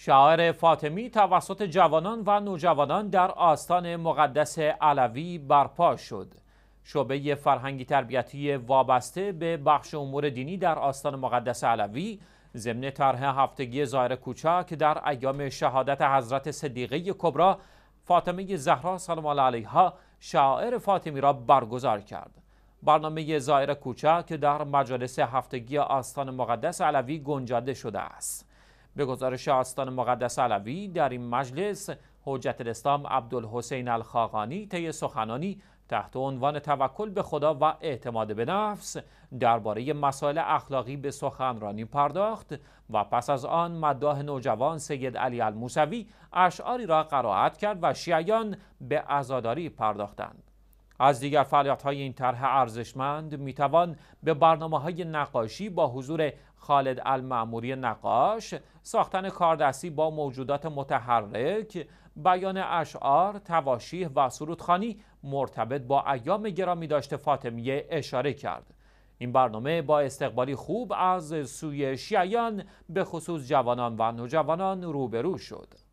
شاعر فاطمی توسط جوانان و نوجوانان در آستان مقدس علوی برپا شد. شعبه فرهنگی تربیتی وابسته به بخش امور دینی در آستان مقدس علوی ضمن طرح هفتگی کوچا که در ایام شهادت حضرت صدیقه کبرا فاطمه زهرا سلام الله علیها شاعر فاطمی را برگزار کرد. برنامه کوچا که در مجالس هفتگی آستان مقدس علوی گنجانده شده است. به گزارش آستان مقدس علوی در این مجلس حجت الاسلام عبدالحسین الخاقانی طی سخنانی تحت عنوان توکل به خدا و اعتماد به نفس درباره مسائل اخلاقی به سخنرانی پرداخت و پس از آن مداح نوجوان سید علی الموسوی اشعاری را قرائت کرد و شیعیان به عزاداری پرداختند از دیگر فعالیت های این طرح ارزشمند میتوان به برنامه های نقاشی با حضور خالد المعموری نقاش ساختن کاردستی با موجودات متحرک بیان اشعار تواشیح و سرودخانی مرتبط با ایام گرامی داشته فاطمیه اشاره کرد این برنامه با استقبالی خوب از سوی شیعیان به خصوص جوانان و نوجوانان روبرو شد